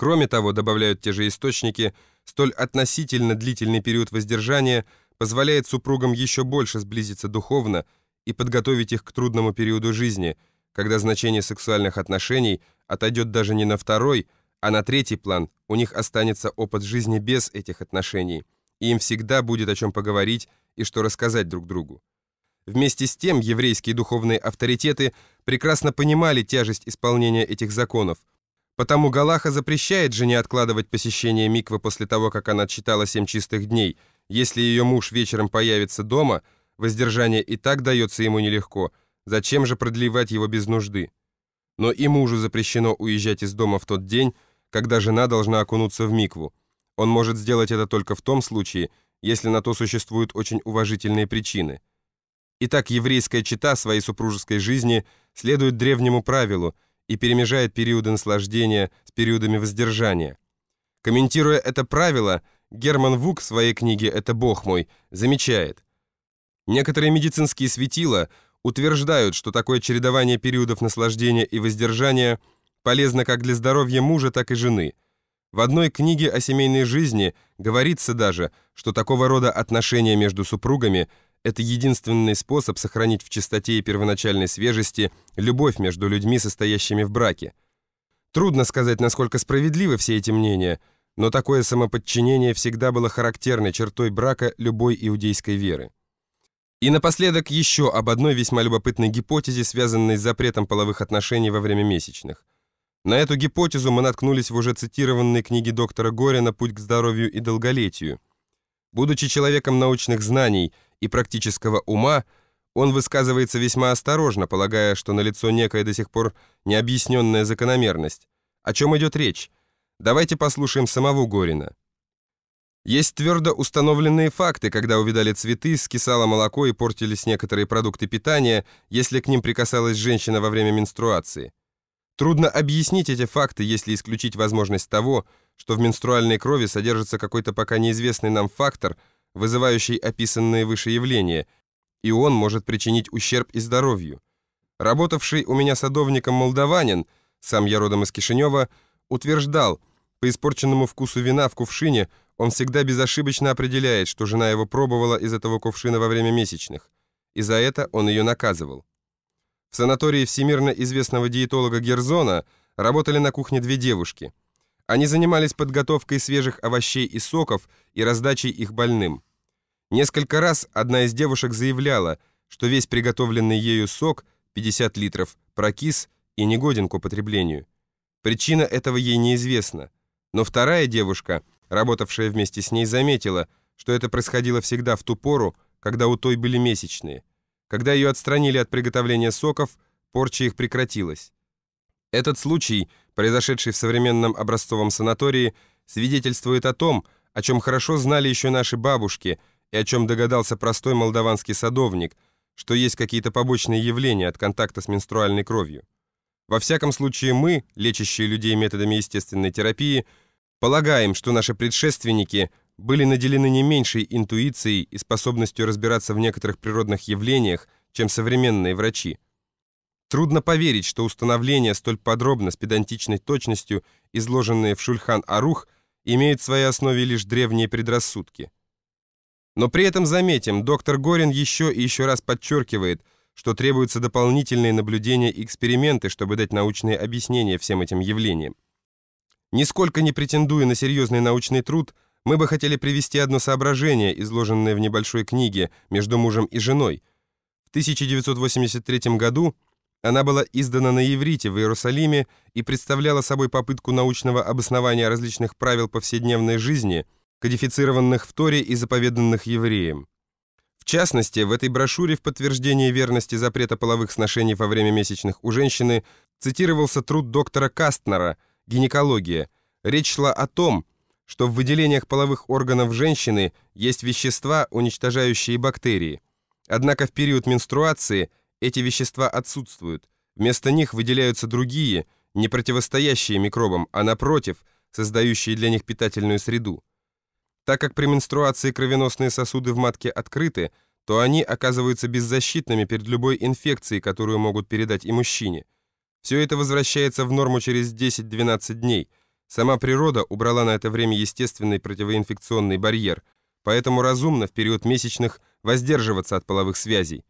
Кроме того, добавляют те же источники, столь относительно длительный период воздержания позволяет супругам еще больше сблизиться духовно и подготовить их к трудному периоду жизни, когда значение сексуальных отношений отойдет даже не на второй, а на третий план, у них останется опыт жизни без этих отношений, и им всегда будет о чем поговорить и что рассказать друг другу. Вместе с тем еврейские духовные авторитеты прекрасно понимали тяжесть исполнения этих законов – Потому Галаха запрещает жене откладывать посещение миквы после того, как она читала «Семь чистых дней». Если ее муж вечером появится дома, воздержание и так дается ему нелегко. Зачем же продлевать его без нужды? Но и мужу запрещено уезжать из дома в тот день, когда жена должна окунуться в микву. Он может сделать это только в том случае, если на то существуют очень уважительные причины. Итак, еврейская чита своей супружеской жизни следует древнему правилу – и перемежает периоды наслаждения с периодами воздержания. Комментируя это правило, Герман Вук в своей книге «Это Бог мой» замечает. Некоторые медицинские светила утверждают, что такое чередование периодов наслаждения и воздержания полезно как для здоровья мужа, так и жены. В одной книге о семейной жизни говорится даже, что такого рода отношения между супругами – это единственный способ сохранить в чистоте и первоначальной свежести любовь между людьми, состоящими в браке. Трудно сказать, насколько справедливы все эти мнения, но такое самоподчинение всегда было характерной чертой брака любой иудейской веры. И напоследок еще об одной весьма любопытной гипотезе, связанной с запретом половых отношений во время месячных. На эту гипотезу мы наткнулись в уже цитированной книге доктора Горина «Путь к здоровью и долголетию». Будучи человеком научных знаний – и практического ума, он высказывается весьма осторожно, полагая, что налицо некая до сих пор необъясненная закономерность. О чем идет речь? Давайте послушаем самого Горина. Есть твердо установленные факты, когда увидали цветы, скисало молоко и портились некоторые продукты питания, если к ним прикасалась женщина во время менструации. Трудно объяснить эти факты, если исключить возможность того, что в менструальной крови содержится какой-то пока неизвестный нам фактор – вызывающий описанные выше явления, и он может причинить ущерб и здоровью. Работавший у меня садовником молдаванин, сам я родом из Кишинева, утверждал, по испорченному вкусу вина в кувшине он всегда безошибочно определяет, что жена его пробовала из этого кувшина во время месячных, и за это он ее наказывал. В санатории всемирно известного диетолога Герзона работали на кухне две девушки – они занимались подготовкой свежих овощей и соков и раздачей их больным. Несколько раз одна из девушек заявляла, что весь приготовленный ею сок, 50 литров, прокис и негоден к употреблению. Причина этого ей неизвестна. Но вторая девушка, работавшая вместе с ней, заметила, что это происходило всегда в ту пору, когда у той были месячные. Когда ее отстранили от приготовления соков, порча их прекратилась. Этот случай, произошедший в современном образцовом санатории, свидетельствует о том, о чем хорошо знали еще наши бабушки и о чем догадался простой молдаванский садовник, что есть какие-то побочные явления от контакта с менструальной кровью. Во всяком случае мы, лечащие людей методами естественной терапии, полагаем, что наши предшественники были наделены не меньшей интуицией и способностью разбираться в некоторых природных явлениях, чем современные врачи. Трудно поверить, что установления, столь подробно, с педантичной точностью, изложенные в Шульхан-Арух, имеют в своей основе лишь древние предрассудки. Но при этом заметим, доктор Горин еще и еще раз подчеркивает, что требуются дополнительные наблюдения и эксперименты, чтобы дать научные объяснения всем этим явлениям. Нисколько не претендуя на серьезный научный труд, мы бы хотели привести одно соображение, изложенное в небольшой книге «Между мужем и женой». В 1983 году она была издана на иврите в Иерусалиме и представляла собой попытку научного обоснования различных правил повседневной жизни, кодифицированных в Торе и заповеданных евреям. В частности, в этой брошюре в подтверждение верности запрета половых сношений во время месячных у женщины цитировался труд доктора Кастнера «Гинекология». Речь шла о том, что в выделениях половых органов женщины есть вещества, уничтожающие бактерии. Однако в период менструации – эти вещества отсутствуют. Вместо них выделяются другие, не противостоящие микробам, а напротив, создающие для них питательную среду. Так как при менструации кровеносные сосуды в матке открыты, то они оказываются беззащитными перед любой инфекцией, которую могут передать и мужчине. Все это возвращается в норму через 10-12 дней. Сама природа убрала на это время естественный противоинфекционный барьер, поэтому разумно в период месячных воздерживаться от половых связей.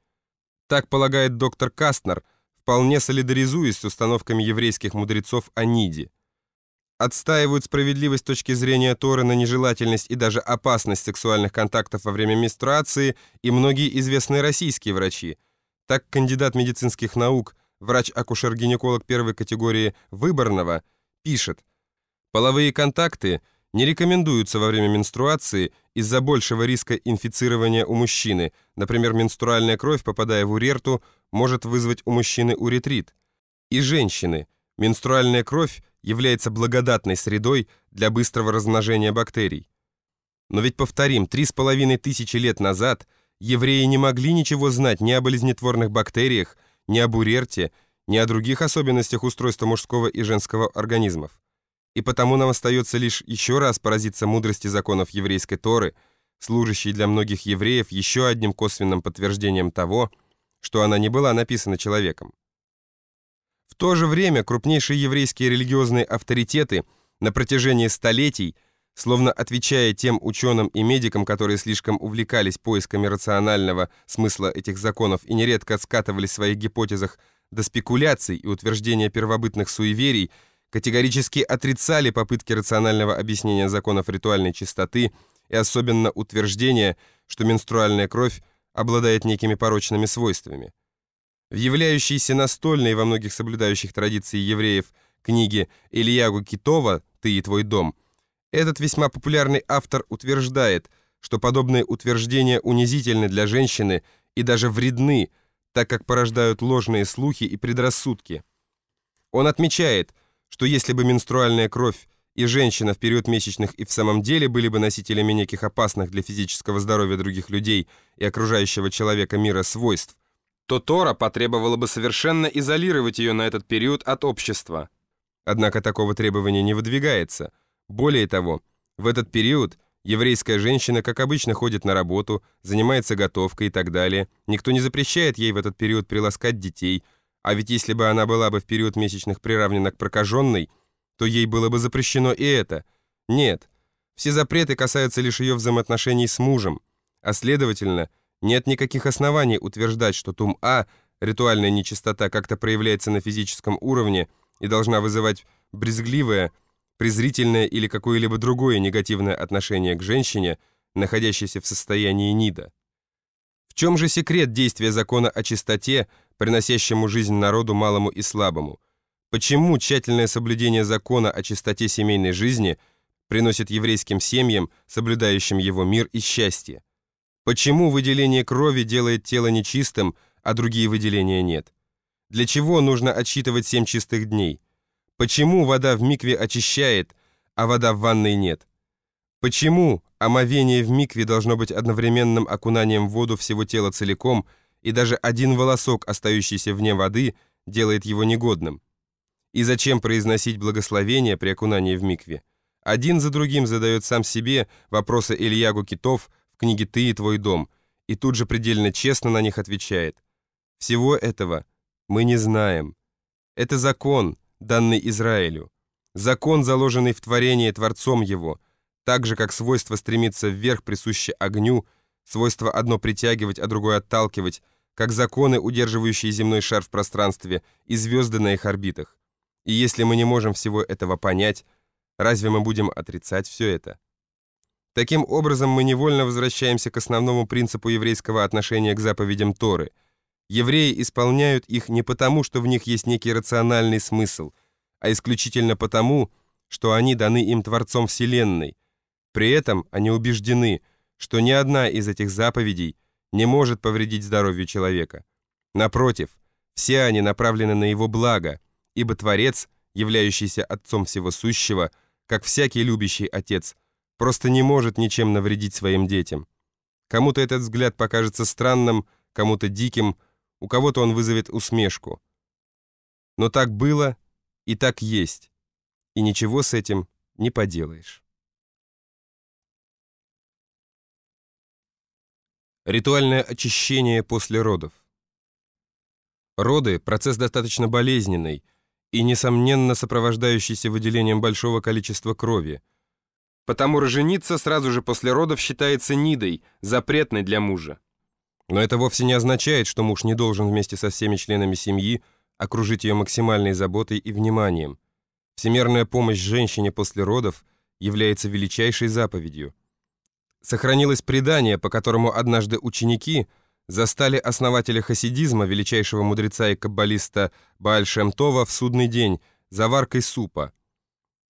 Так полагает доктор Кастнер, вполне солидаризуясь с установками еврейских мудрецов о Ниде. Отстаивают справедливость с точки зрения Торы на нежелательность и даже опасность сексуальных контактов во время менструации и многие известные российские врачи. Так кандидат медицинских наук, врач-акушер-гинеколог первой категории Выборного, пишет, «Половые контакты – не рекомендуются во время менструации из-за большего риска инфицирования у мужчины. Например, менструальная кровь, попадая в урерту, может вызвать у мужчины уретрит. И женщины. Менструальная кровь является благодатной средой для быстрого размножения бактерий. Но ведь, повторим, три с половиной тысячи лет назад евреи не могли ничего знать ни о болезнетворных бактериях, ни об урерте, ни о других особенностях устройства мужского и женского организмов и потому нам остается лишь еще раз поразиться мудрости законов еврейской Торы, служащей для многих евреев еще одним косвенным подтверждением того, что она не была написана человеком. В то же время крупнейшие еврейские религиозные авторитеты на протяжении столетий, словно отвечая тем ученым и медикам, которые слишком увлекались поисками рационального смысла этих законов и нередко скатывались в своих гипотезах до спекуляций и утверждения первобытных суеверий, категорически отрицали попытки рационального объяснения законов ритуальной чистоты и особенно утверждение, что менструальная кровь обладает некими порочными свойствами. В являющейся настольной во многих соблюдающих традиции евреев книге Ильягу Китова «Ты и твой дом» этот весьма популярный автор утверждает, что подобные утверждения унизительны для женщины и даже вредны, так как порождают ложные слухи и предрассудки. Он отмечает – что если бы менструальная кровь и женщина в период месячных и в самом деле были бы носителями неких опасных для физического здоровья других людей и окружающего человека мира свойств, то Тора потребовала бы совершенно изолировать ее на этот период от общества. Однако такого требования не выдвигается. Более того, в этот период еврейская женщина, как обычно, ходит на работу, занимается готовкой и так далее. Никто не запрещает ей в этот период приласкать детей – а ведь если бы она была бы в период месячных приравнена к прокаженной, то ей было бы запрещено и это. Нет, все запреты касаются лишь ее взаимоотношений с мужем, а следовательно, нет никаких оснований утверждать, что тум-а, ритуальная нечистота, как-то проявляется на физическом уровне и должна вызывать брезгливое, презрительное или какое-либо другое негативное отношение к женщине, находящейся в состоянии нида. В чем же секрет действия закона о чистоте, приносящему жизнь народу малому и слабому? Почему тщательное соблюдение закона о чистоте семейной жизни приносит еврейским семьям, соблюдающим его мир и счастье? Почему выделение крови делает тело нечистым, а другие выделения нет? Для чего нужно отсчитывать семь чистых дней? Почему вода в микве очищает, а вода в ванной нет? Почему омовение в микве должно быть одновременным окунанием в воду всего тела целиком – и даже один волосок, остающийся вне воды, делает его негодным. И зачем произносить благословение при окунании в микве? Один за другим задает сам себе вопросы Ильягу Китов в книге «Ты и твой дом», и тут же предельно честно на них отвечает. Всего этого мы не знаем. Это закон, данный Израилю. Закон, заложенный в творении Творцом его, так же, как свойство стремиться вверх, присуще огню – свойство одно притягивать, а другое отталкивать, как законы, удерживающие земной шар в пространстве, и звезды на их орбитах. И если мы не можем всего этого понять, разве мы будем отрицать все это? Таким образом, мы невольно возвращаемся к основному принципу еврейского отношения к заповедям Торы. Евреи исполняют их не потому, что в них есть некий рациональный смысл, а исключительно потому, что они даны им Творцом Вселенной. При этом они убеждены – что ни одна из этих заповедей не может повредить здоровью человека. Напротив, все они направлены на его благо, ибо Творец, являющийся Отцом Всего Сущего, как всякий любящий Отец, просто не может ничем навредить своим детям. Кому-то этот взгляд покажется странным, кому-то диким, у кого-то он вызовет усмешку. Но так было и так есть, и ничего с этим не поделаешь. Ритуальное очищение после родов. Роды – процесс достаточно болезненный и, несомненно, сопровождающийся выделением большого количества крови. Потому роженица сразу же после родов считается нидой, запретной для мужа. Но это вовсе не означает, что муж не должен вместе со всеми членами семьи окружить ее максимальной заботой и вниманием. Всемерная помощь женщине после родов является величайшей заповедью – Сохранилось предание, по которому однажды ученики застали основателя хасидизма, величайшего мудреца и каббалиста Бааль Шемтова, в судный день за варкой супа.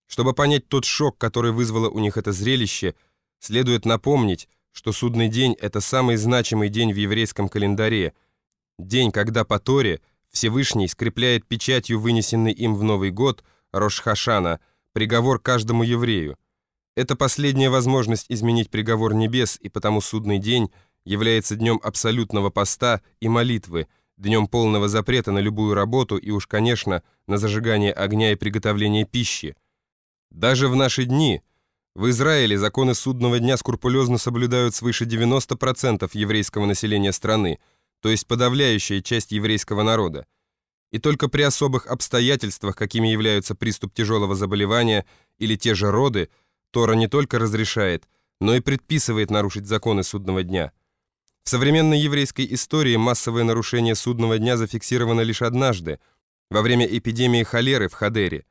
Чтобы понять тот шок, который вызвало у них это зрелище, следует напомнить, что судный день — это самый значимый день в еврейском календаре, день, когда по Торе Всевышний скрепляет печатью вынесенный им в Новый год Рошхашана приговор каждому еврею — это последняя возможность изменить приговор небес, и потому судный день является днем абсолютного поста и молитвы, днем полного запрета на любую работу и уж, конечно, на зажигание огня и приготовление пищи. Даже в наши дни в Израиле законы судного дня скрупулезно соблюдают свыше 90% еврейского населения страны, то есть подавляющая часть еврейского народа. И только при особых обстоятельствах, какими являются приступ тяжелого заболевания или те же роды – Тора не только разрешает, но и предписывает нарушить законы судного дня. В современной еврейской истории массовое нарушение судного дня зафиксировано лишь однажды, во время эпидемии холеры в Хадере,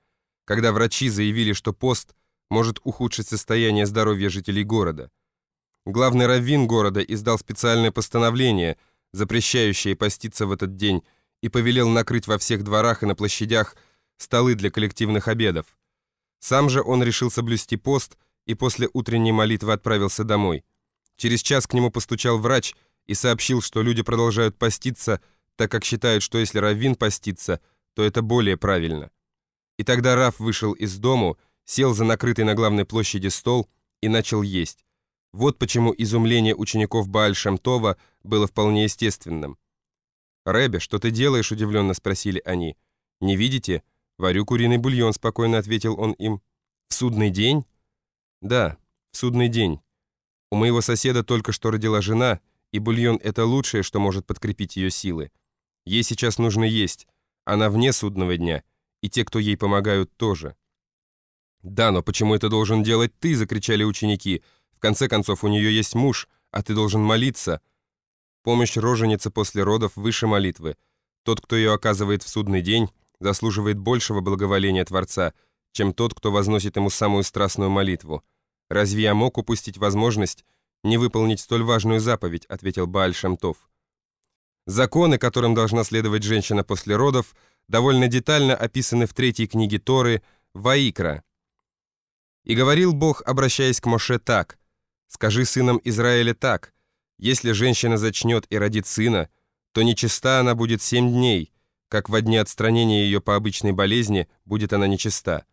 когда врачи заявили, что пост может ухудшить состояние здоровья жителей города. Главный раввин города издал специальное постановление, запрещающее поститься в этот день, и повелел накрыть во всех дворах и на площадях столы для коллективных обедов. Сам же он решил соблюсти пост и после утренней молитвы отправился домой. Через час к нему постучал врач и сообщил, что люди продолжают поститься, так как считают, что если раввин постится, то это более правильно. И тогда Раф вышел из дому, сел за накрытый на главной площади стол и начал есть. Вот почему изумление учеников Бааль-Шемтова было вполне естественным. «Рэбе, что ты делаешь?» – удивленно спросили они. «Не видите? «Варю куриный бульон», — спокойно ответил он им. «В судный день?» «Да, в судный день. У моего соседа только что родила жена, и бульон — это лучшее, что может подкрепить ее силы. Ей сейчас нужно есть. Она вне судного дня, и те, кто ей помогают, тоже». «Да, но почему это должен делать ты?» — закричали ученики. «В конце концов, у нее есть муж, а ты должен молиться». Помощь роженицы после родов выше молитвы. Тот, кто ее оказывает в судный день, заслуживает большего благоволения Творца, чем тот, кто возносит ему самую страстную молитву. «Разве я мог упустить возможность не выполнить столь важную заповедь?» — ответил Бааль Шамтов. Законы, которым должна следовать женщина после родов, довольно детально описаны в третьей книге Торы «Ваикра». «И говорил Бог, обращаясь к Моше так, «Скажи сынам Израиля так, если женщина зачнет и родит сына, то нечиста она будет семь дней, как во дне отстранения ее по обычной болезни будет она нечиста,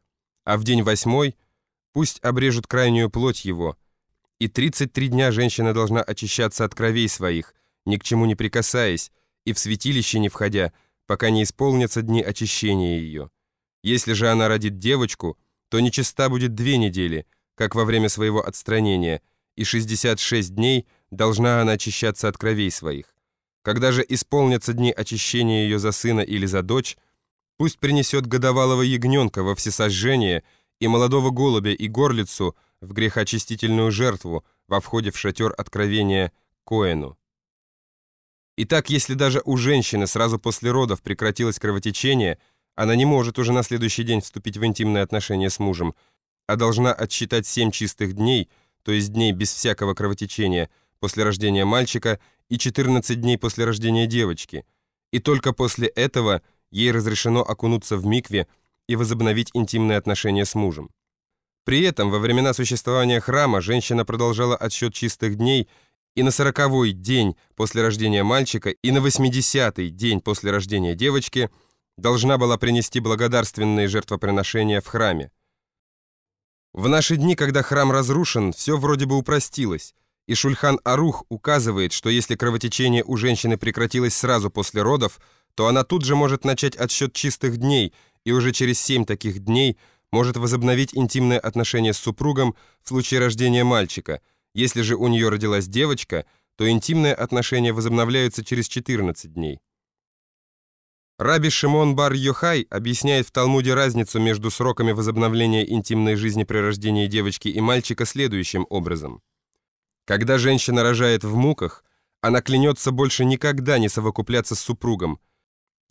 а в день восьмой пусть обрежут крайнюю плоть его, и 33 дня женщина должна очищаться от кровей своих, ни к чему не прикасаясь, и в святилище не входя, пока не исполнятся дни очищения ее. Если же она родит девочку, то нечиста будет две недели, как во время своего отстранения, и 66 дней должна она очищаться от кровей своих. Когда же исполнятся дни очищения ее за сына или за дочь, пусть принесет годовалого ягненка во всесожжение и молодого голубя и горлицу в грехоочистительную жертву во входе в шатер откровения Коэну. Итак, если даже у женщины сразу после родов прекратилось кровотечение, она не может уже на следующий день вступить в интимные отношения с мужем, а должна отсчитать семь чистых дней, то есть дней без всякого кровотечения, после рождения мальчика и 14 дней после рождения девочки. И только после этого ей разрешено окунуться в микве и возобновить интимные отношения с мужем. При этом во времена существования храма женщина продолжала отсчет чистых дней и на сороковой день после рождения мальчика, и на восьмидесятый день после рождения девочки должна была принести благодарственные жертвоприношения в храме. В наши дни, когда храм разрушен, все вроде бы упростилось – и Шульхан Арух указывает, что если кровотечение у женщины прекратилось сразу после родов, то она тут же может начать отсчет чистых дней и уже через семь таких дней может возобновить интимное отношение с супругом в случае рождения мальчика. Если же у нее родилась девочка, то интимные отношения возобновляются через 14 дней. Раби Шимон бар Йохай объясняет в Талмуде разницу между сроками возобновления интимной жизни при рождении девочки и мальчика следующим образом – когда женщина рожает в муках, она клянется больше никогда не совокупляться с супругом.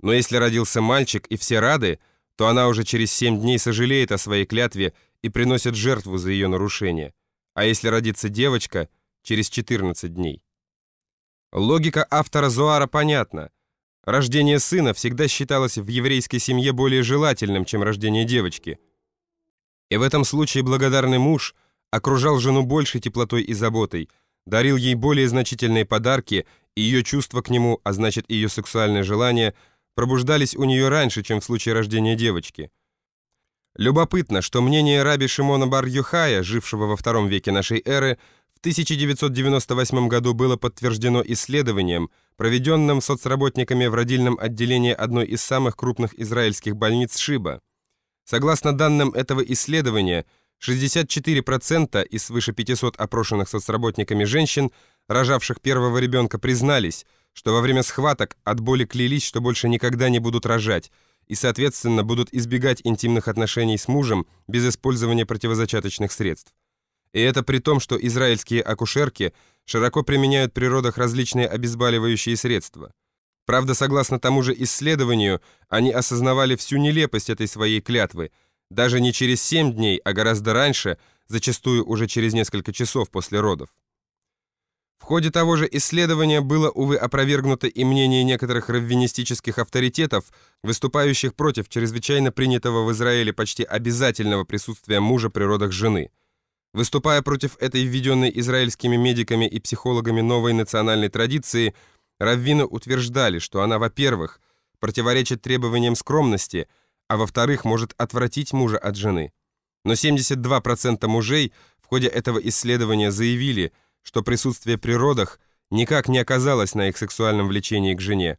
Но если родился мальчик и все рады, то она уже через семь дней сожалеет о своей клятве и приносит жертву за ее нарушение. А если родится девочка, через 14 дней. Логика автора Зуара понятна. Рождение сына всегда считалось в еврейской семье более желательным, чем рождение девочки. И в этом случае благодарный муж – окружал жену большей теплотой и заботой, дарил ей более значительные подарки, и ее чувства к нему, а значит ее сексуальное желание, пробуждались у нее раньше, чем в случае рождения девочки. Любопытно, что мнение раби Шимона Бар-Юхая, жившего во втором веке нашей эры, в 1998 году было подтверждено исследованием, проведенным соцработниками в родильном отделении одной из самых крупных израильских больниц Шиба. Согласно данным этого исследования, 64% из свыше 500 опрошенных соцработниками женщин, рожавших первого ребенка, признались, что во время схваток от боли клялись, что больше никогда не будут рожать, и, соответственно, будут избегать интимных отношений с мужем без использования противозачаточных средств. И это при том, что израильские акушерки широко применяют при родах различные обезболивающие средства. Правда, согласно тому же исследованию, они осознавали всю нелепость этой своей клятвы – даже не через 7 дней, а гораздо раньше, зачастую уже через несколько часов после родов. В ходе того же исследования было, увы, опровергнуто и мнение некоторых раввинистических авторитетов, выступающих против чрезвычайно принятого в Израиле почти обязательного присутствия мужа при родах жены. Выступая против этой введенной израильскими медиками и психологами новой национальной традиции, раввины утверждали, что она, во-первых, противоречит требованиям скромности – а во-вторых, может отвратить мужа от жены. Но 72% мужей в ходе этого исследования заявили, что присутствие при родах никак не оказалось на их сексуальном влечении к жене.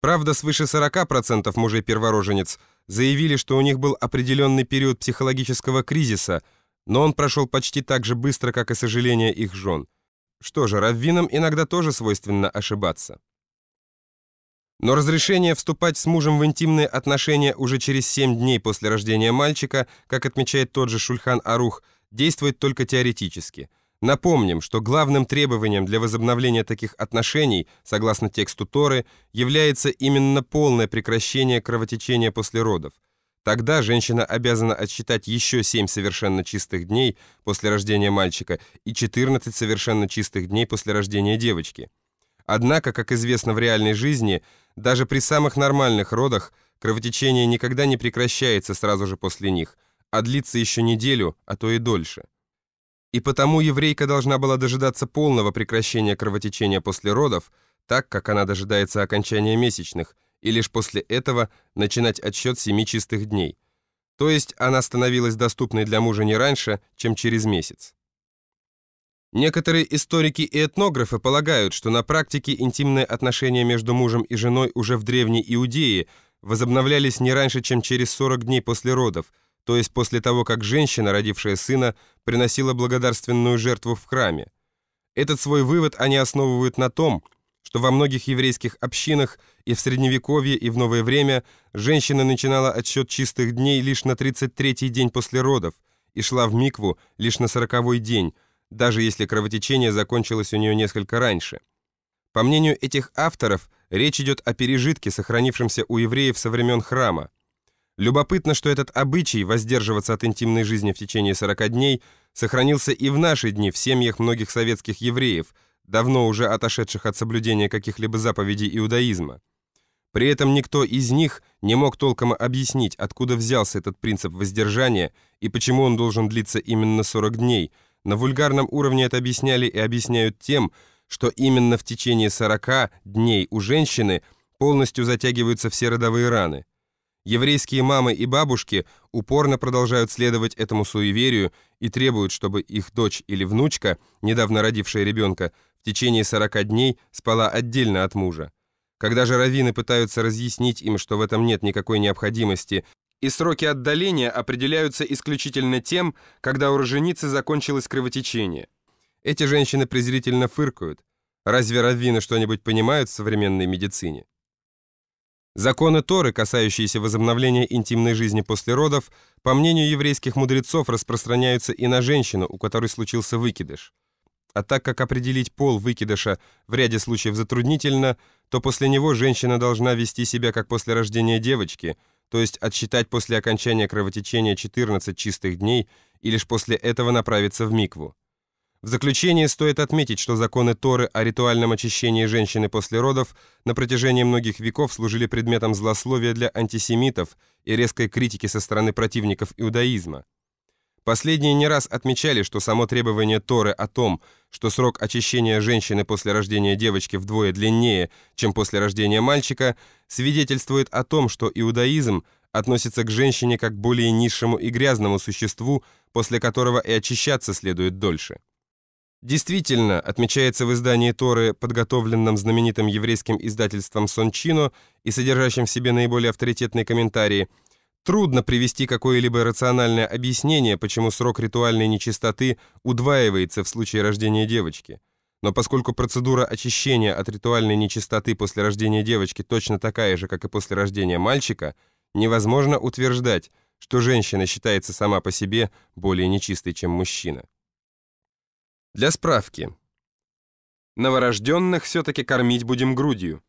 Правда, свыше 40% мужей-первороженец заявили, что у них был определенный период психологического кризиса, но он прошел почти так же быстро, как и сожаление их жен. Что же, раввинам иногда тоже свойственно ошибаться. Но разрешение вступать с мужем в интимные отношения уже через 7 дней после рождения мальчика, как отмечает тот же Шульхан Арух, действует только теоретически. Напомним, что главным требованием для возобновления таких отношений, согласно тексту Торы, является именно полное прекращение кровотечения после родов. Тогда женщина обязана отсчитать еще 7 совершенно чистых дней после рождения мальчика и 14 совершенно чистых дней после рождения девочки. Однако, как известно в реальной жизни, даже при самых нормальных родах кровотечение никогда не прекращается сразу же после них, а длится еще неделю, а то и дольше. И потому еврейка должна была дожидаться полного прекращения кровотечения после родов, так как она дожидается окончания месячных, и лишь после этого начинать отсчет семи чистых дней. То есть она становилась доступной для мужа не раньше, чем через месяц. Некоторые историки и этнографы полагают, что на практике интимные отношения между мужем и женой уже в Древней Иудее возобновлялись не раньше, чем через 40 дней после родов, то есть после того, как женщина, родившая сына, приносила благодарственную жертву в храме. Этот свой вывод они основывают на том, что во многих еврейских общинах и в Средневековье, и в новое время женщина начинала отсчет чистых дней лишь на 33-й день после родов и шла в микву лишь на 40-й день – даже если кровотечение закончилось у нее несколько раньше. По мнению этих авторов, речь идет о пережитке, сохранившемся у евреев со времен храма. Любопытно, что этот обычай воздерживаться от интимной жизни в течение 40 дней сохранился и в наши дни в семьях многих советских евреев, давно уже отошедших от соблюдения каких-либо заповедей иудаизма. При этом никто из них не мог толком объяснить, откуда взялся этот принцип воздержания и почему он должен длиться именно 40 дней – на вульгарном уровне это объясняли и объясняют тем, что именно в течение 40 дней у женщины полностью затягиваются все родовые раны. Еврейские мамы и бабушки упорно продолжают следовать этому суеверию и требуют, чтобы их дочь или внучка, недавно родившая ребенка, в течение 40 дней спала отдельно от мужа. Когда же раввины пытаются разъяснить им, что в этом нет никакой необходимости, и сроки отдаления определяются исключительно тем, когда у роженицы закончилось кровотечение. Эти женщины презрительно фыркают. Разве раввины что-нибудь понимают в современной медицине? Законы Торы, касающиеся возобновления интимной жизни после родов, по мнению еврейских мудрецов, распространяются и на женщину, у которой случился выкидыш. А так как определить пол выкидыша в ряде случаев затруднительно, то после него женщина должна вести себя как после рождения девочки – то есть отсчитать после окончания кровотечения 14 чистых дней и лишь после этого направиться в микву. В заключение стоит отметить, что законы Торы о ритуальном очищении женщины после родов на протяжении многих веков служили предметом злословия для антисемитов и резкой критики со стороны противников иудаизма. Последние не раз отмечали, что само требование Торы о том, что срок очищения женщины после рождения девочки вдвое длиннее, чем после рождения мальчика, свидетельствует о том, что иудаизм относится к женщине как к более низшему и грязному существу, после которого и очищаться следует дольше. Действительно, отмечается в издании Торы, подготовленном знаменитым еврейским издательством Сончино и содержащем в себе наиболее авторитетные комментарии – Трудно привести какое-либо рациональное объяснение, почему срок ритуальной нечистоты удваивается в случае рождения девочки. Но поскольку процедура очищения от ритуальной нечистоты после рождения девочки точно такая же, как и после рождения мальчика, невозможно утверждать, что женщина считается сама по себе более нечистой, чем мужчина. Для справки. Новорожденных все-таки кормить будем грудью.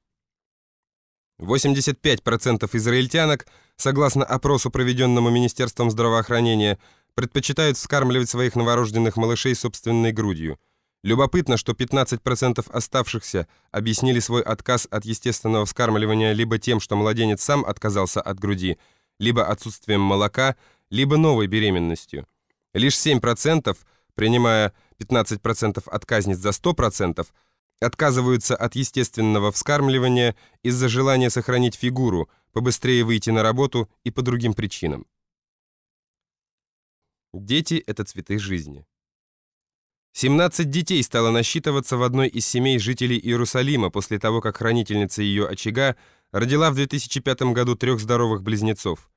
85% израильтянок – согласно опросу, проведенному Министерством здравоохранения, предпочитают вскармливать своих новорожденных малышей собственной грудью. Любопытно, что 15% оставшихся объяснили свой отказ от естественного вскармливания либо тем, что младенец сам отказался от груди, либо отсутствием молока, либо новой беременностью. Лишь 7%, принимая 15% отказниц за 100%, отказываются от естественного вскармливания из-за желания сохранить фигуру, побыстрее выйти на работу и по другим причинам. Дети — это цветы жизни. 17 детей стало насчитываться в одной из семей жителей Иерусалима после того, как хранительница ее очага родила в 2005 году трех здоровых близнецов.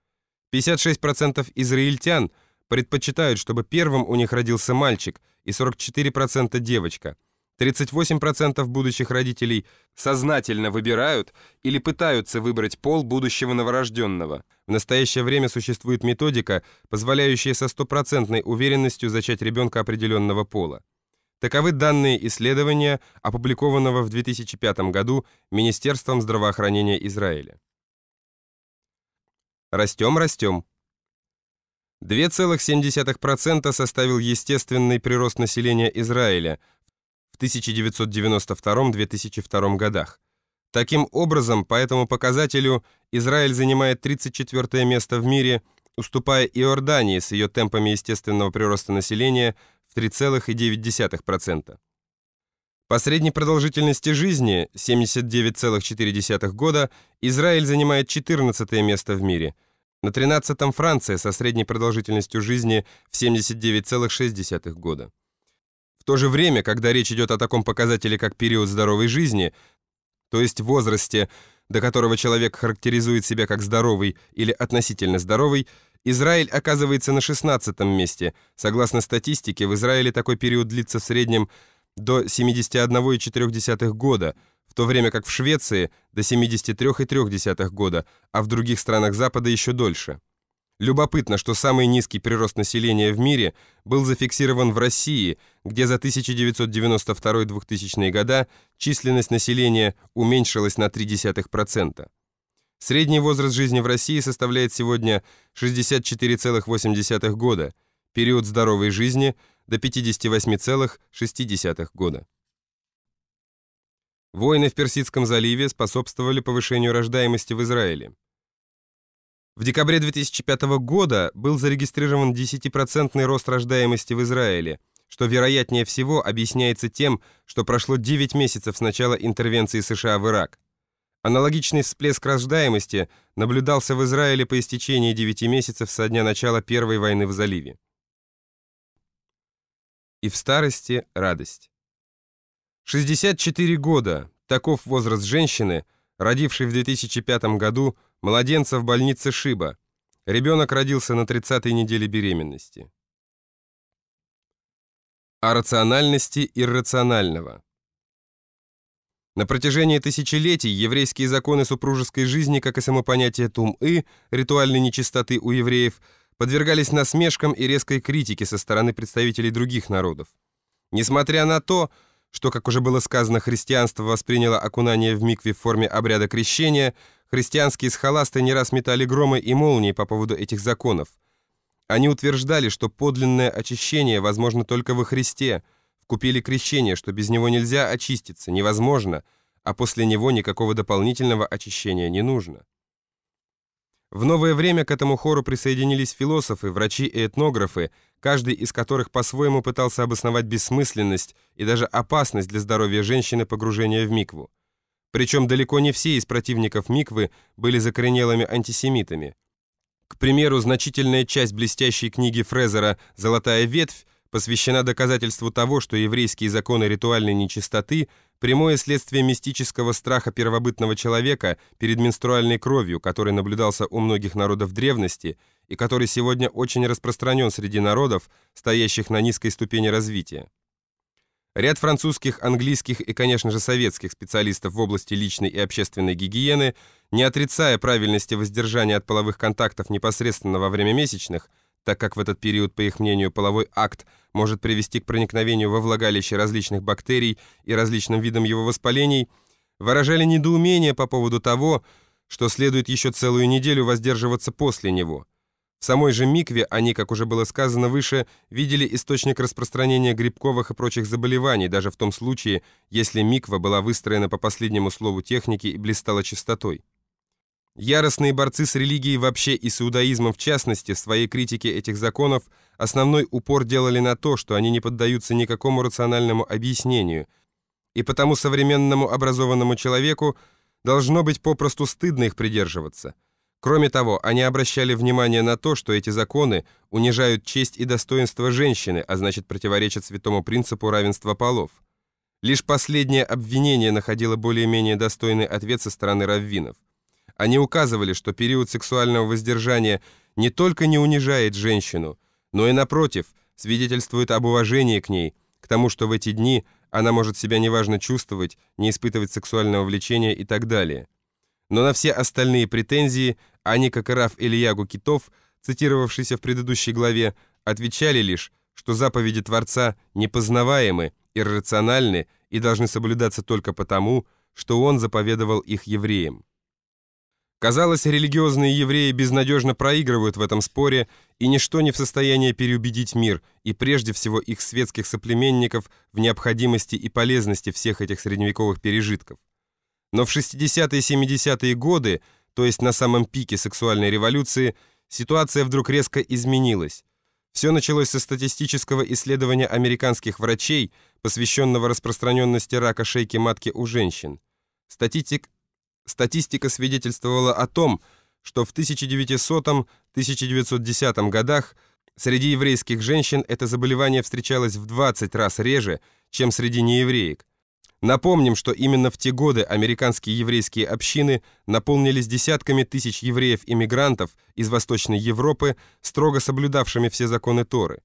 56% израильтян предпочитают, чтобы первым у них родился мальчик и 44% девочка — 38% будущих родителей сознательно выбирают или пытаются выбрать пол будущего новорожденного. В настоящее время существует методика, позволяющая со стопроцентной уверенностью зачать ребенка определенного пола. Таковы данные исследования, опубликованного в 2005 году Министерством здравоохранения Израиля. Растем, растем. 2,7% составил естественный прирост населения Израиля – 1992-2002 годах. Таким образом, по этому показателю Израиль занимает 34 место в мире, уступая Иордании с ее темпами естественного прироста населения в 3,9%. По средней продолжительности жизни 79,4 года Израиль занимает 14 место в мире. На 13-м Франция со средней продолжительностью жизни в 79,6 года. В то же время, когда речь идет о таком показателе, как период здоровой жизни, то есть возрасте, до которого человек характеризует себя как здоровый или относительно здоровый, Израиль оказывается на 16 месте. Согласно статистике, в Израиле такой период длится в среднем до 71,4 года, в то время как в Швеции до 73,3 года, а в других странах Запада еще дольше. Любопытно, что самый низкий прирост населения в мире был зафиксирован в России, где за 1992-2000 года численность населения уменьшилась на 0,3%. Средний возраст жизни в России составляет сегодня 64,8 года, период здоровой жизни – до 58,6 года. Войны в Персидском заливе способствовали повышению рождаемости в Израиле. В декабре 2005 года был зарегистрирован 10% рост рождаемости в Израиле, что, вероятнее всего, объясняется тем, что прошло 9 месяцев с начала интервенции США в Ирак. Аналогичный всплеск рождаемости наблюдался в Израиле по истечении 9 месяцев со дня начала Первой войны в заливе. И в старости радость. 64 года – таков возраст женщины, родившей в 2005 году – Младенца в больнице Шиба. Ребенок родился на 30-й неделе беременности. О рациональности иррационального. На протяжении тысячелетий еврейские законы супружеской жизни, как и самопонятие тум-и, ритуальной нечистоты у евреев, подвергались насмешкам и резкой критике со стороны представителей других народов. Несмотря на то, что, как уже было сказано, христианство восприняло окунание в микве в форме обряда крещения – Христианские схоласты не раз метали громы и молнии по поводу этих законов. Они утверждали, что подлинное очищение возможно только во Христе, вкупили крещение, что без него нельзя очиститься, невозможно, а после него никакого дополнительного очищения не нужно. В новое время к этому хору присоединились философы, врачи и этнографы, каждый из которых по-своему пытался обосновать бессмысленность и даже опасность для здоровья женщины погружения в микву. Причем далеко не все из противников Миквы были закоренелыми антисемитами. К примеру, значительная часть блестящей книги Фрезера «Золотая ветвь» посвящена доказательству того, что еврейские законы ритуальной нечистоты – прямое следствие мистического страха первобытного человека перед менструальной кровью, который наблюдался у многих народов древности и который сегодня очень распространен среди народов, стоящих на низкой ступени развития. Ряд французских, английских и, конечно же, советских специалистов в области личной и общественной гигиены, не отрицая правильности воздержания от половых контактов непосредственно во время месячных, так как в этот период, по их мнению, половой акт может привести к проникновению во влагалище различных бактерий и различным видам его воспалений, выражали недоумение по поводу того, что следует еще целую неделю воздерживаться после него – в самой же микве они, как уже было сказано выше, видели источник распространения грибковых и прочих заболеваний, даже в том случае, если миква была выстроена по последнему слову техники и блистала чистотой. Яростные борцы с религией вообще и с иудаизмом в частности в своей критике этих законов основной упор делали на то, что они не поддаются никакому рациональному объяснению, и потому современному образованному человеку должно быть попросту стыдно их придерживаться – Кроме того, они обращали внимание на то, что эти законы унижают честь и достоинство женщины, а значит противоречат святому принципу равенства полов. Лишь последнее обвинение находило более-менее достойный ответ со стороны раввинов. Они указывали, что период сексуального воздержания не только не унижает женщину, но и, напротив, свидетельствует об уважении к ней, к тому, что в эти дни она может себя неважно чувствовать, не испытывать сексуального влечения и так далее. Но на все остальные претензии – а Они, как и Раф Ильягу Китов, цитировавшийся в предыдущей главе, отвечали лишь, что заповеди Творца непознаваемы, иррациональны и должны соблюдаться только потому, что он заповедовал их евреям. Казалось, религиозные евреи безнадежно проигрывают в этом споре, и ничто не в состоянии переубедить мир, и прежде всего их светских соплеменников, в необходимости и полезности всех этих средневековых пережитков. Но в 60-е и 70-е годы то есть на самом пике сексуальной революции, ситуация вдруг резко изменилась. Все началось со статистического исследования американских врачей, посвященного распространенности рака шейки матки у женщин. Статистик... Статистика свидетельствовала о том, что в 1900-1910 годах среди еврейских женщин это заболевание встречалось в 20 раз реже, чем среди неевреек. Напомним, что именно в те годы американские еврейские общины наполнились десятками тысяч евреев-иммигрантов из Восточной Европы, строго соблюдавшими все законы Торы.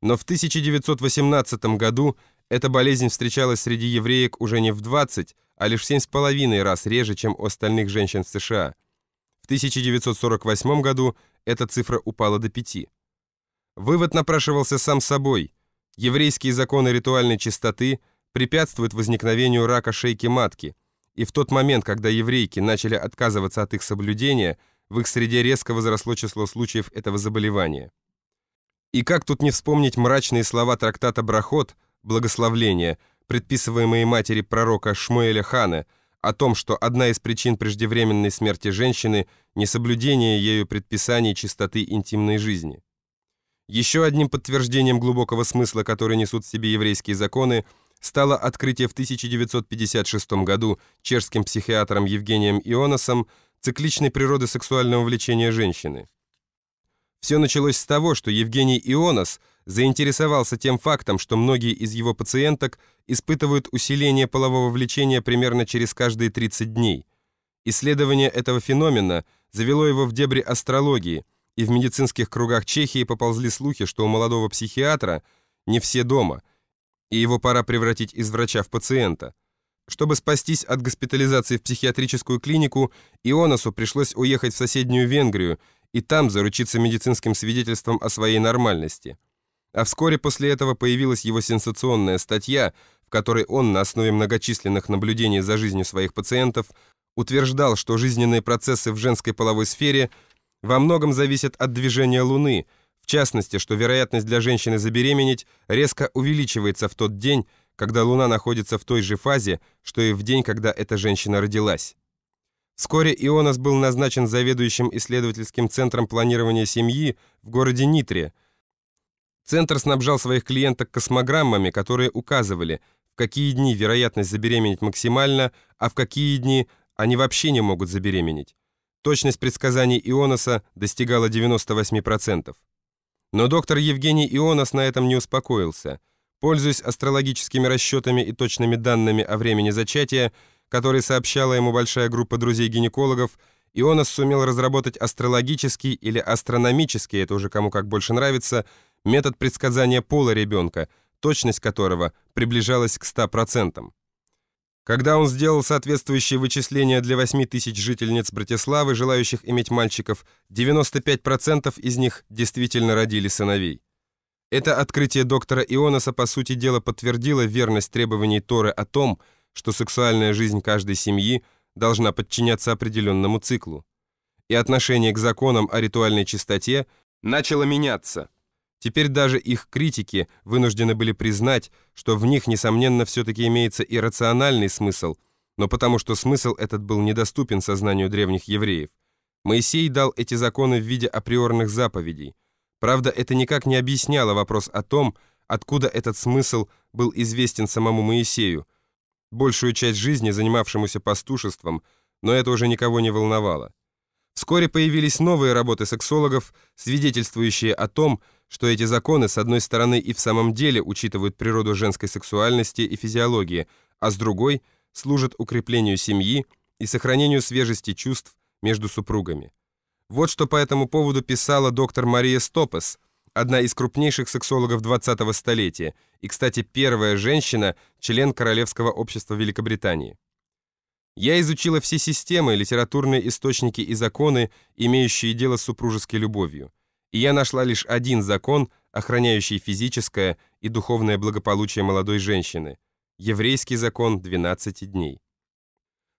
Но в 1918 году эта болезнь встречалась среди евреек уже не в 20, а лишь в 7,5 раз реже, чем у остальных женщин в США. В 1948 году эта цифра упала до 5. Вывод напрашивался сам собой. Еврейские законы ритуальной чистоты – препятствует возникновению рака шейки матки, и в тот момент, когда еврейки начали отказываться от их соблюдения, в их среде резко возросло число случаев этого заболевания. И как тут не вспомнить мрачные слова трактата «Брахот» «Благословление», предписываемые матери пророка Шмуэля Хана, о том, что одна из причин преждевременной смерти женщины – несоблюдение ею предписаний чистоты интимной жизни. Еще одним подтверждением глубокого смысла, который несут в себе еврейские законы – стало открытие в 1956 году чешским психиатром Евгением Ионосом цикличной природы сексуального влечения женщины. Все началось с того, что Евгений Ионос заинтересовался тем фактом, что многие из его пациенток испытывают усиление полового влечения примерно через каждые 30 дней. Исследование этого феномена завело его в дебри астрологии, и в медицинских кругах Чехии поползли слухи, что у молодого психиатра не все дома – и его пора превратить из врача в пациента. Чтобы спастись от госпитализации в психиатрическую клинику, Ионасу пришлось уехать в соседнюю Венгрию и там заручиться медицинским свидетельством о своей нормальности. А вскоре после этого появилась его сенсационная статья, в которой он на основе многочисленных наблюдений за жизнью своих пациентов утверждал, что жизненные процессы в женской половой сфере во многом зависят от движения Луны – в частности, что вероятность для женщины забеременеть резко увеличивается в тот день, когда Луна находится в той же фазе, что и в день, когда эта женщина родилась. Вскоре Ионас был назначен заведующим исследовательским центром планирования семьи в городе Нитре. Центр снабжал своих клиенток космограммами, которые указывали, в какие дни вероятность забеременеть максимальна, а в какие дни они вообще не могут забеременеть. Точность предсказаний Ионаса достигала 98%. Но доктор Евгений Ионос на этом не успокоился. Пользуясь астрологическими расчетами и точными данными о времени зачатия, которые сообщала ему большая группа друзей-гинекологов, Ионос сумел разработать астрологический или астрономический, это уже кому как больше нравится, метод предсказания пола ребенка, точность которого приближалась к 100%. Когда он сделал соответствующие вычисления для 8 тысяч жительниц Братиславы, желающих иметь мальчиков, 95% из них действительно родили сыновей. Это открытие доктора Ионаса, по сути дела, подтвердило верность требований Торы о том, что сексуальная жизнь каждой семьи должна подчиняться определенному циклу. И отношение к законам о ритуальной чистоте начало меняться – Теперь даже их критики вынуждены были признать, что в них, несомненно, все-таки имеется и рациональный смысл, но потому что смысл этот был недоступен сознанию древних евреев. Моисей дал эти законы в виде априорных заповедей. Правда, это никак не объясняло вопрос о том, откуда этот смысл был известен самому Моисею, большую часть жизни занимавшемуся пастушеством, но это уже никого не волновало. Вскоре появились новые работы сексологов, свидетельствующие о том, что что эти законы, с одной стороны, и в самом деле учитывают природу женской сексуальности и физиологии, а с другой – служат укреплению семьи и сохранению свежести чувств между супругами. Вот что по этому поводу писала доктор Мария Стопес, одна из крупнейших сексологов 20-го столетия, и, кстати, первая женщина – член Королевского общества Великобритании. Я изучила все системы, литературные источники и законы, имеющие дело с супружеской любовью и я нашла лишь один закон, охраняющий физическое и духовное благополучие молодой женщины – еврейский закон 12 дней.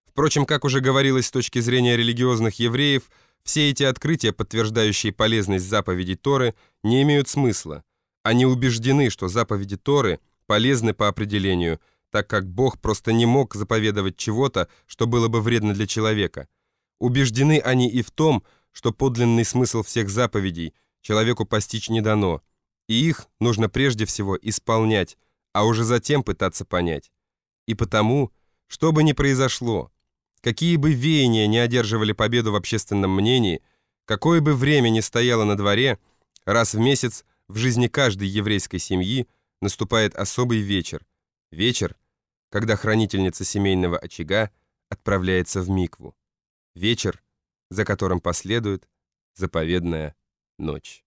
Впрочем, как уже говорилось с точки зрения религиозных евреев, все эти открытия, подтверждающие полезность заповедей Торы, не имеют смысла. Они убеждены, что заповеди Торы полезны по определению, так как Бог просто не мог заповедовать чего-то, что было бы вредно для человека. Убеждены они и в том, что что подлинный смысл всех заповедей человеку постичь не дано, и их нужно прежде всего исполнять, а уже затем пытаться понять. И потому, что бы ни произошло, какие бы веяния не одерживали победу в общественном мнении, какое бы время ни стояло на дворе, раз в месяц в жизни каждой еврейской семьи наступает особый вечер. Вечер, когда хранительница семейного очага отправляется в Микву. Вечер, за которым последует заповедная ночь.